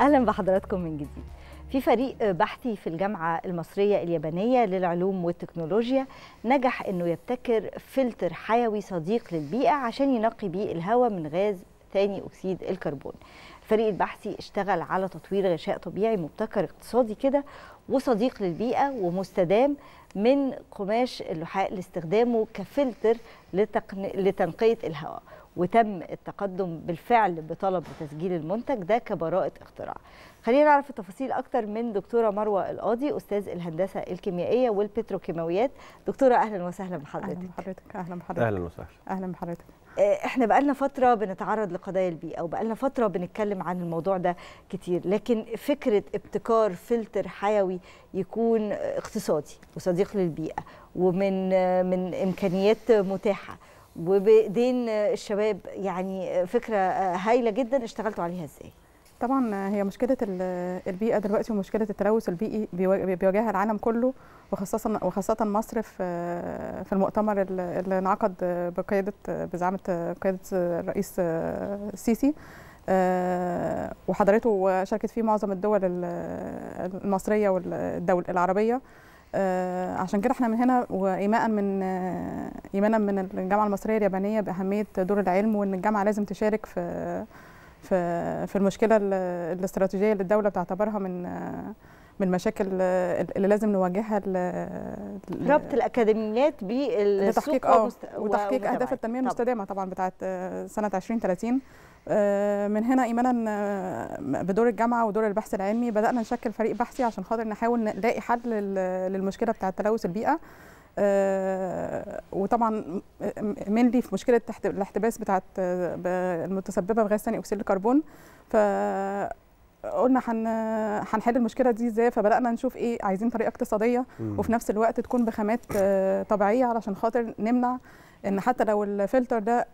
اهلا بحضراتكم من جديد في فريق بحثي في الجامعة المصرية اليابانية للعلوم والتكنولوجيا نجح أنه يبتكر فلتر حيوي صديق للبيئة عشان ينقي بيه الهواء من غاز ثاني أكسيد الكربون الفريق البحثي اشتغل على تطوير غشاء طبيعي مبتكر اقتصادي كده وصديق للبيئه ومستدام من قماش اللحاء لاستخدامه كفلتر لتقن... لتنقيه الهواء وتم التقدم بالفعل بطلب تسجيل المنتج ده كبراءه اختراع خلينا نعرف التفاصيل اكتر من دكتوره مروه القاضي استاذ الهندسه الكيميائيه والبتروكيماويات دكتوره اهلا وسهلا بحضرتك اهلا بحضرتك اهلا بحضرتك اهلا وسهلا اهلا بحضرتك آه، احنا بقالنا فتره بنتعرض لقضايا البيئه لنا فتره بنتكلم عن الموضوع ده كتير لكن فكره ابتكار فلتر حيوي يكون اقتصادي وصديق للبيئه ومن من امكانيات متاحه وبايدين الشباب يعني فكره هايله جدا اشتغلتوا عليها ازاي طبعا هي مشكله البيئه دلوقتي ومشكله التلوث البيئي بيواجهها العالم كله وخاصه وخاصه مصر في في المؤتمر اللي انعقد بقياده بزعامه قياده الرئيس السيسي آه، وحضرته شاركت فيه معظم الدول المصريه والدول العربيه آه، عشان كده احنا من هنا وايماء من ايمانا من الجامعه المصريه اليابانيه باهميه دور العلم وان الجامعه لازم تشارك في في في المشكله الاستراتيجيه اللي الدوله بتعتبرها من من المشاكل اللي لازم نواجهها ربط الاكاديميات بالتحقيق اه وتحقيق اهداف التنميه المستدامه طبعا بتاعه سنه 2030 آه، من هنا ايمانا آه، بدور الجامعه ودور البحث العلمي بدانا نشكل فريق بحثي عشان خاطر نحاول نلاقي حل للمشكله بتاعه تلوث البيئه آه، وطبعا مينلي في مشكله تحت الاحتباس بتاعت آه، المتسببه بغاز ثاني اكسيد الكربون ف قلنا هنحل المشكله دي ازاي فبدانا نشوف ايه عايزين طريقه اقتصاديه وفي نفس الوقت تكون بخامات آه، طبيعيه علشان خاطر نمنع ان حتى لو الفلتر ده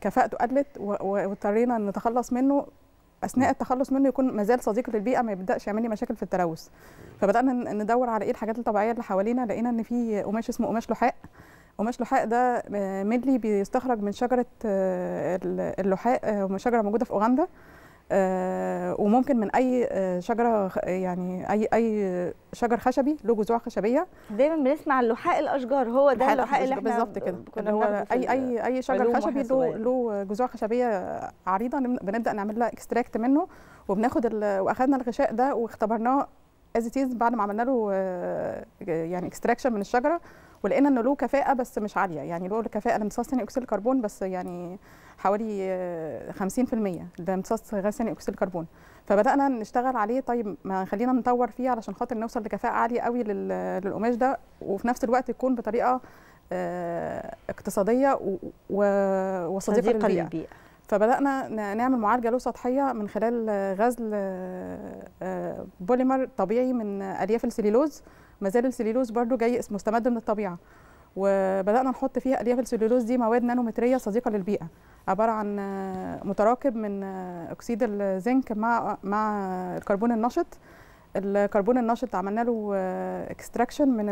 كفاءته قلت واضطرينا نتخلص منه اثناء التخلص منه يكون مازال صديق للبيئه ما يبداش يعمل لي مشاكل في التلوث فبدانا ندور على ايه الحاجات الطبيعيه اللي حوالينا لقينا ان في قماش اسمه قماش لحاء قماش لحاء ده ملي بيستخرج من شجره آه، اللحاء آه، شجره موجوده في اوغندا آه، وممكن من اي آه، شجره يعني اي اي شجر خشبي له جذوع خشبيه دايما بنسمع لحاء الاشجار هو ده اللحاء اللي احنا بالظبط كده هو اي اي اي شجر خشبي له له جذوع خشبيه عريضه بنبدا نعمل لها اكستراكت منه وبناخد واخدنا الغشاء ده واختبرناه از تيز بعد ما عملنا له آه، يعني اكستراكشن من الشجره ولقينا انه له كفاءه بس مش عاليه يعني له كفاءه لامتصاص ثاني اكسيد الكربون بس يعني حوالي 50% آه، ده امتصاص غاز ثاني اكسيد الكربون فبدانا نشتغل عليه طيب ما خلينا نطور فيه علشان خاطر نوصل لكفاءه عاليه قوي للقماش ده وفي نفس الوقت يكون بطريقه آه، اقتصاديه وصديقه للبيئه فبدانا نعمل معالجه له سطحيه من خلال غزل آه، بوليمر طبيعي من الياف السليلوز ما زال السليلوز برضو جاي مستمد من الطبيعه وبدانا نحط فيها الياف السلولوز دي مواد نانومتريه صديقه للبيئه عباره عن آه، متراكب من آه، اكسيد الزنك مع مع الكربون النشط الكربون النشط عملنا له اكستراكشن آه، من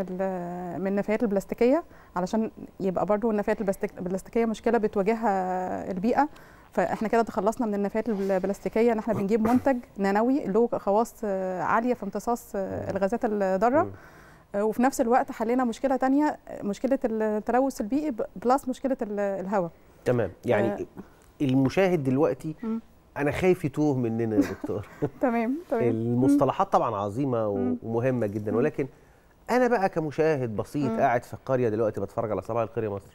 من النفايات البلاستيكيه علشان يبقى برضو النفايات البلاستيكيه مشكله بتواجهها البيئه فاحنا كده تخلصنا من النفايات البلاستيكيه ان احنا بنجيب منتج نانوي له خواص عاليه في امتصاص الغازات الضاره وفي نفس الوقت حلينا مشكله تانية مشكله التلوث البيئي بلس مشكله الهواء تمام يعني آه المشاهد دلوقتي انا خايف يتوه مننا يا دكتور تمام تمام المصطلحات طبعا عظيمه ومهمه جدا ولكن انا بقى كمشاهد بسيط مم. قاعد في القريه دلوقتي بتفرج على صباح القريه مصر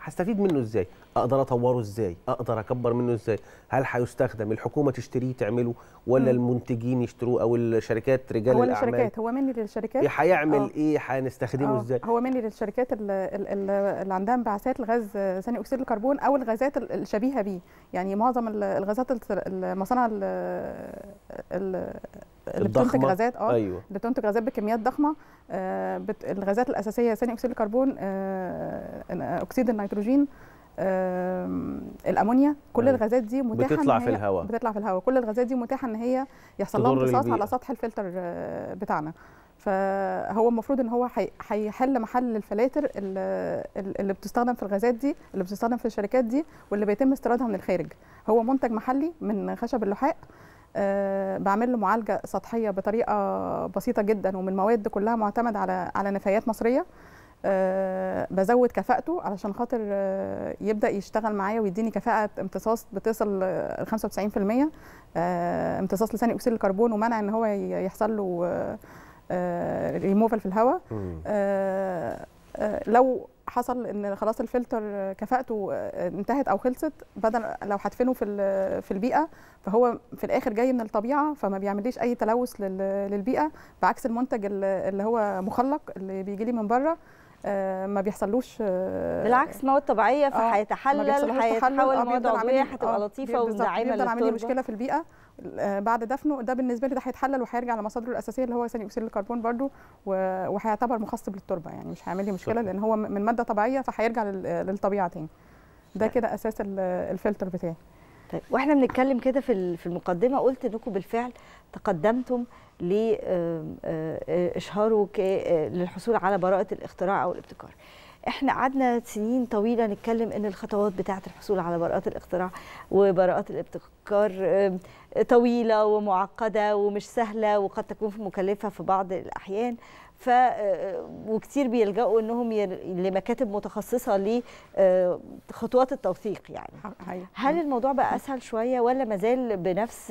هستفيد منه ازاي اقدر اطوره ازاي اقدر اكبر منه ازاي هل هيستخدم الحكومه تشتريه تعمله ولا مم. المنتجين يشتروه او الشركات رجال هو الاعمال الشركات هو مني للشركات هيعمل إيه, ايه هنستخدمه آه. ازاي هو مني للشركات اللي عندها انبعاثات لغاز ثاني اكسيد الكربون او الغازات الشبيهه بيه يعني معظم الغازات المصانع اللي بتنتج غازات اه أيوة. اللي بتنتج غازات بكميات ضخمه آه بت... الغازات الاساسيه ثاني اكسيد الكربون آه اكسيد النيتروجين آه الامونيا كل أيوة. الغازات دي متاحه بتطلع في الهواء بتطلع في الهواء كل الغازات دي متاحه ان هي يحصل لها امتصاص على سطح الفلتر آه، بتاعنا فهو المفروض ان هو هيحل محل الفلاتر اللي بتستخدم في الغازات دي اللي بتستخدم في الشركات دي واللي بيتم استيرادها من الخارج هو منتج محلي من خشب اللحاء آه، بعمل له معالجه سطحيه بطريقه بسيطه جدا ومن مواد كلها معتمد على على نفايات مصريه آه، بزود كفاءته علشان خاطر آه، يبدا يشتغل معايا ويديني كفاءه امتصاص بتصل ل 95% امتصاص لثاني اكسيد الكربون ومنع ان هو يحصل له ريموفال في الهواء لو حصل ان خلاص الفلتر كفاءته آه، انتهت او خلصت بدل لو هدفنه في في البيئه فهو في الاخر جاي من الطبيعه فما بيعمليش اي تلوث للبيئه بعكس المنتج اللي هو مخلق اللي بيجي لي من بره آه، ما بيحصلوش آه، بالعكس مواد طبيعيه فهيتحلل هيتحول مواد طبيعيه هتبقى لطيفه ومدعمه للتربه بيفضل عامل مشكله في البيئه بعد دفنه ده بالنسبه لي ده هيتحلل وهيرجع لمصادره الاساسيه اللي هو ثاني اكسيد الكربون برده وهيعتبر مخصب للتربه يعني مش هيعمل لي مشكله لان هو من ماده طبيعيه فهيرجع للطبيعه تاني ده كده اساس الفلتر بتاعي طيب واحنا بنتكلم كده في في المقدمه قلت انكم بالفعل تقدمتم لاشهاره للحصول على براءه الاختراع او الابتكار احنا قعدنا سنين طويله نتكلم ان الخطوات بتاعه الحصول على براءات الاختراع وبراءات الابتكار طويله ومعقده ومش سهله وقد تكون مكلفه في بعض الاحيان ف آه، آه، وكتير بيلجأوا انهم ير... لمكاتب متخصصه لخطوات آه، التوثيق يعني هل الموضوع بقى اسهل شويه ولا مازال بنفس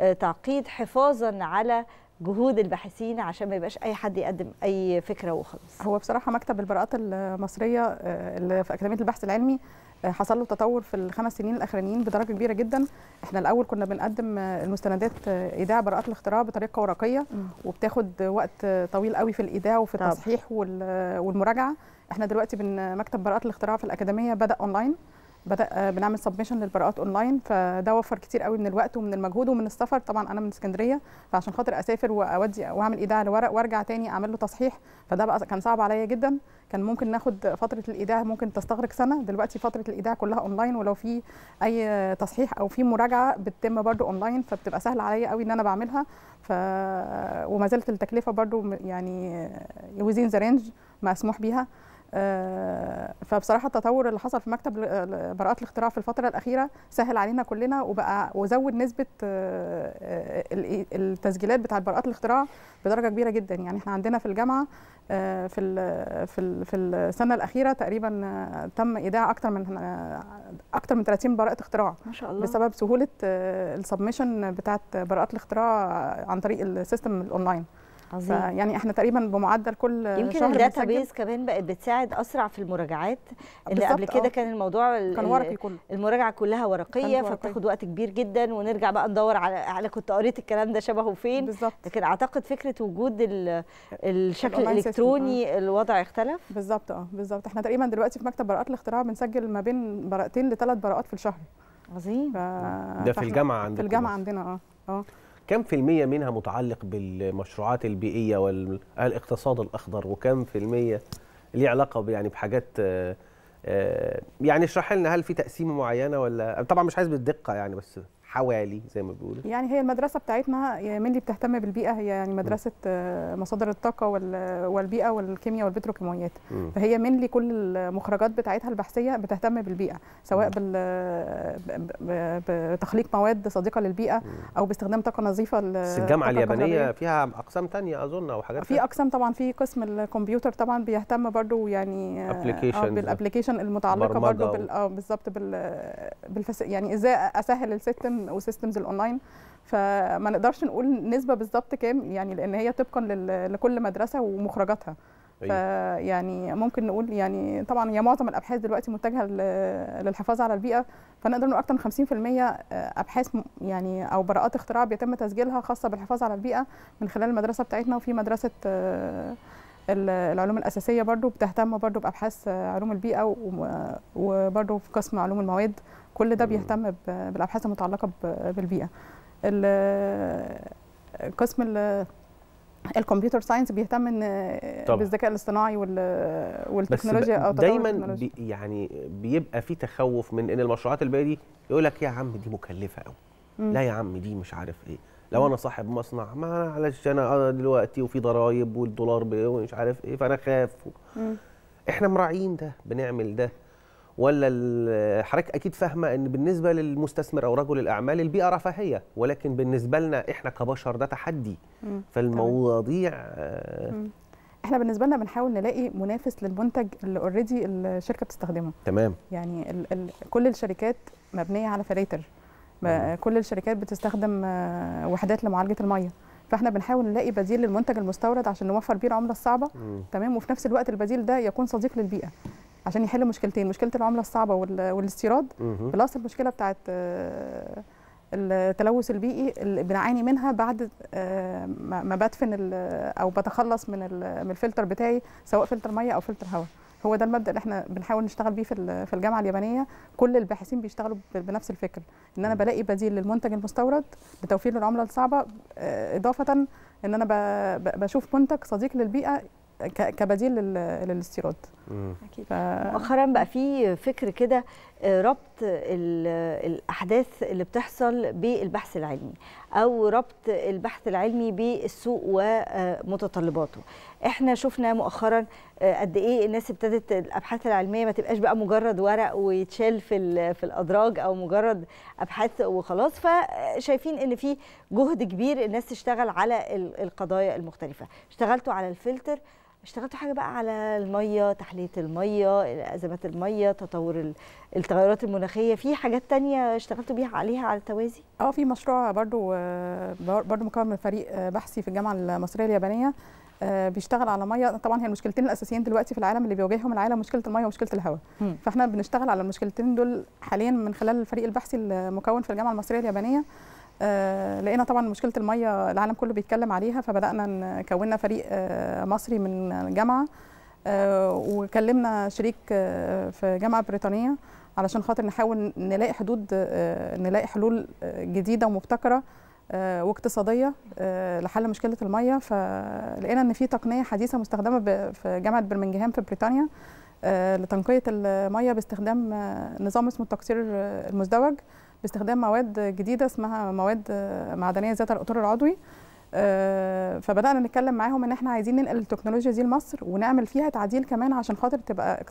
التعقيد حفاظا على جهود الباحثين عشان ما يبقاش اي حد يقدم اي فكره وخلاص هو بصراحه مكتب البراءات المصريه آه، اللي في اكاديميه البحث العلمي آه، حصل له تطور في الخمس سنين الاخرانيين بدرجه كبيره جدا احنا الاول كنا بنقدم المستندات آه، ايداع براءات الاختراع بطريقه ورقيه وبتاخد وقت طويل قوي في الايداع وفي التصحيح والمراجعه احنا دلوقتي مكتب براءات الاختراع في الاكاديميه بدا اونلاين بدأ آه، بنعمل سبميشن للبراءات اونلاين فده وفر كتير قوي من الوقت ومن المجهود ومن السفر طبعا انا من اسكندريه فعشان خاطر اسافر واودي واعمل ايداع لورق وارجع تاني اعمل له تصحيح فده بقى كان صعب عليا جدا كان ممكن ناخد فتره الايداع ممكن تستغرق سنه دلوقتي فتره الايداع كلها اونلاين ولو في اي تصحيح او في مراجعه بتتم برده اونلاين فبتبقى سهل عليا قوي ان انا بعملها ف وما زالت التكلفه برده يعني وزين ذا رينج مسموح بيها آه، فبصراحه التطور اللي حصل في مكتب براءات الاختراع في الفتره الاخيره سهل علينا كلنا وبقى وزود نسبه آه، آه، إيه، التسجيلات بتاعه براءات الاختراع بدرجه كبيره جدا يعني احنا عندنا في الجامعه في في في السنه الاخيره تقريبا تم ايداع اكثر من اكثر من 30 براءه اختراع ما شاء الله بسبب سهوله السبمشن بتاعه براءات الاختراع عن طريق السيستم الاونلاين عظيم يعني احنا تقريبا بمعدل كل يمكن شهر الداتا بيز كمان بقت بتساعد اسرع في المراجعات اللي قبل كده آه. كان الموضوع كان ورقي كله المراجعه كلها ورقيه فبتاخد وقت كبير جدا ونرجع بقى ندور على على كنت قريت الكلام ده شبهه فين بالظبط لكن اعتقد فكره وجود الشكل الالكتروني آه. الوضع اختلف بالظبط اه بالظبط احنا تقريبا دلوقتي في مكتب براءات الاختراع بنسجل ما بين براءتين لثلاث براءات في الشهر عظيم ف... ده في الجامعه عندنا في الجامعه عندنا اه اه كم في المية منها متعلق بالمشروعات البيئية والاقتصاد الأخضر وكم في المية ليه علاقة يعني بحاجات آه، آه، يعني اشرح لنا هل في تقسيمة معينة ولا طبعا مش عايز بالدقة يعني بس حوالي زي ما بيقولوا يعني هي المدرسه بتاعتنا اللي بتهتم بالبيئه هي يعني مدرسه آه، مصادر الطاقه والبيئه والكيمياء والبتروكيماويات فهي اللي كل المخرجات بتاعتها البحثيه بتهتم بالبيئه سواء بتخليق مواد صديقه للبيئه او باستخدام طاقه نظيفه بس الجامعه اليابانيه فيها اقسام ثانيه اظن او حاجات في اقسام طبعا في قسم الكمبيوتر طبعا بيهتم برضو يعني ابلكيشن آه، آه، بالابلكيشن المتعلقه برضو بالظبط بال يعني ازاي اسهل السيستم سيستم وسيستمز الاونلاين فما نقدرش نقول نسبه بالظبط كام يعني لان هي طبقا لكل مدرسه ومخرجاتها أيوة. يعني ممكن نقول يعني طبعا هي معظم الابحاث دلوقتي متجهه للحفاظ على البيئه فنقدر نقول اكثر من 50% آه، ابحاث يعني او براءات اختراع بيتم تسجيلها خاصه بالحفاظ على البيئه من خلال المدرسه بتاعتنا وفي مدرسه آه، العلوم الاساسيه برضو بتهتم برضو بابحاث آه، علوم البيئه وبرضو في قسم علوم المواد كل ده بيهتم بالابحاث المتعلقه بالبيئه قسم الكمبيوتر ساينس بيهتم ان بالذكاء الاصطناعي والتكنولوجيا او دايما بي يعني بيبقى في تخوف من ان المشروعات البيئة دي يقول لك يا عم دي مكلفه قوي لا يا عم دي مش عارف ايه لو انا صاحب مصنع ما معلش انا آه دلوقتي وفي ضرايب والدولار ومش عارف ايه فانا خاف احنا مراعيين ده بنعمل ده ولا حضرتك اكيد فاهمه ان بالنسبه للمستثمر او رجل الاعمال البيئه رفاهيه ولكن بالنسبه لنا احنا كبشر ده تحدي فالمواضيع آه، احنا بالنسبه لنا بنحاول نلاقي منافس للمنتج اللي اوريدي الشركه بتستخدمه تمام يعني ال ال كل الشركات مبنيه على فلاتر كل الشركات بتستخدم آه، وحدات لمعالجه الميه فاحنا بنحاول نلاقي بديل للمنتج المستورد عشان نوفر بيه العمله الصعبه مم. تمام وفي نفس الوقت البديل ده يكون صديق للبيئه عشان يحل مشكلتين مشكله العمله الصعبه والاستيراد بلس المشكله بتاعت آه، التلوث البيئي اللي بنعاني منها بعد آه، ما بدفن او بتخلص من من الفلتر بتاعي سواء فلتر ميه او فلتر هواء هو ده المبدا اللي احنا بنحاول نشتغل بيه في في الجامعه اليابانيه كل الباحثين بيشتغلوا بنفس الفكر ان انا بلاقي بديل للمنتج المستورد بتوفير العمله الصعبه آه، اضافه ان انا بشوف منتج صديق للبيئه كبديل للاستيراد أكيد. ف... مؤخرا بقى في فكر كده آه، ربط الاحداث اللي بتحصل بالبحث العلمي او ربط البحث العلمي بالسوق ومتطلباته احنا شفنا مؤخرا آه، قد ايه الناس ابتدت الابحاث العلميه ما تبقاش بقى مجرد ورق ويتشال في في الادراج او مجرد ابحاث وخلاص فشايفين ان في جهد كبير الناس تشتغل على القضايا المختلفه اشتغلتوا على الفلتر اشتغلتوا حاجه بقى على الميه تحليه الميه ازمات الميه تطور التغيرات المناخيه في حاجات تانية اشتغلتوا بيها عليها على التوازي اه في مشروع برضو آه، برضو مكون من فريق آه، بحثي في الجامعه المصريه اليابانيه آه، بيشتغل على ميه طبعا هي المشكلتين الاساسيين دلوقتي في العالم اللي بيواجههم العالم مشكله الميه ومشكله الهواء فاحنا بنشتغل على المشكلتين دول حاليا من خلال الفريق البحثي المكون في الجامعه المصريه اليابانيه آه، لقينا طبعا مشكله الميه العالم كله بيتكلم عليها فبدانا كونا فريق آه، مصري من جامعه آه، وكلمنا شريك في جامعه بريطانيه علشان خاطر نحاول نلاقي حدود نلاقي حلول جديده ومبتكره واقتصاديه لحل مشكله الميه فلقينا ان في تقنيه حديثه مستخدمه في جامعه برمنجهام في بريطانيا لتنقيه الميه باستخدام نظام اسمه التقصير المزدوج باستخدام مواد جديده اسمها مواد معدنيه ذات الاطار العضوي آه، فبدانا نتكلم معاهم ان احنا عايزين ننقل التكنولوجيا دي لمصر ونعمل فيها تعديل كمان عشان خاطر تبقى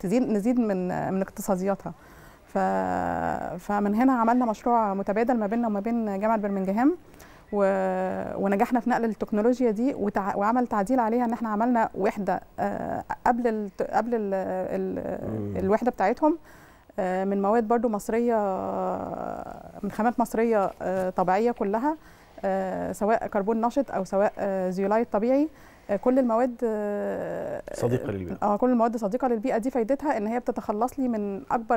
تزيد نزيد من من اقتصادياتها فمن هنا عملنا مشروع متبادل ما بيننا وما بين جامعه برمنجهام ونجحنا في نقل التكنولوجيا دي وعمل تعديل عليها ان احنا عملنا وحده آه، قبل قبل الوحده بتاعتهم آه، من مواد برضو مصريه آه، من خامات مصريه آه، طبيعيه كلها سواء كربون نشط او سواء زيولايت طبيعي كل المواد صديقه للبيئه اه كل المواد صديقه للبيئه دي فايدتها ان هي بتتخلص لي من اكبر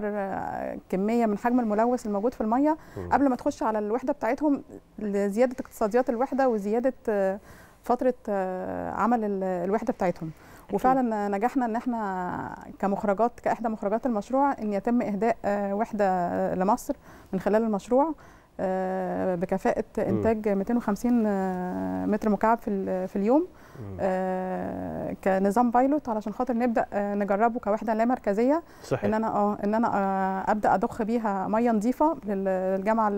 كميه من حجم الملوث الموجود في الميه قبل ما تخش على الوحده بتاعتهم لزياده اقتصاديات الوحده وزياده فتره عمل الوحده بتاعتهم وفعلا نجحنا ان احنا كمخرجات كاحدى مخرجات المشروع ان يتم اهداء آه، وحده آه، لمصر من خلال المشروع آه، بكفاءه انتاج 250 آه، متر مكعب في اليوم آه، كنظام بايلوت علشان خاطر نبدا نجربه كوحده لا مركزيه صحيح. ان انا اه ان انا ابدا اضخ بيها ميه نظيفه للجامعه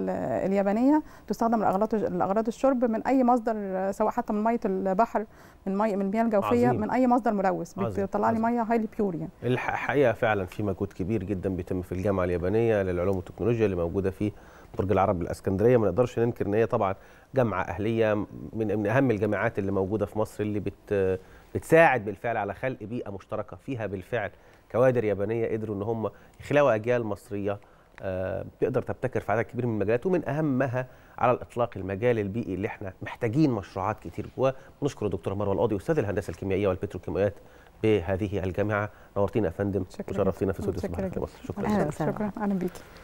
اليابانيه تستخدم لاغراض لاغراض الشرب من اي مصدر سواء حتى من ميه البحر من ميه من المياه الجوفيه عظيم. من اي مصدر ملوث بيطلع لي ميه هايلي بيور يعني الحقيقه فعلا في مجهود كبير جدا بيتم في الجامعه اليابانيه للعلوم والتكنولوجيا اللي موجوده فيه برج العرب الاسكندريه ما نقدرش ننكر ان هي طبعا جامعه اهليه من من اهم الجامعات اللي موجوده في مصر اللي بت بتساعد بالفعل على خلق بيئه مشتركه فيها بالفعل كوادر يابانيه قدروا ان هم يخلقوا اجيال مصريه آه، تقدر تبتكر في عدد كبير من المجالات ومن اهمها على الاطلاق المجال البيئي اللي احنا محتاجين مشروعات كتير جواه بنشكر الدكتوره مروه القاضي استاذ الهندسه الكيميائيه والبتروكيماويات بهذه الجامعه نورتينا يا فندم وشرفتينا في استوديو صباح مصر شكرا شكرا اهلا وسهلا اهلا بيكي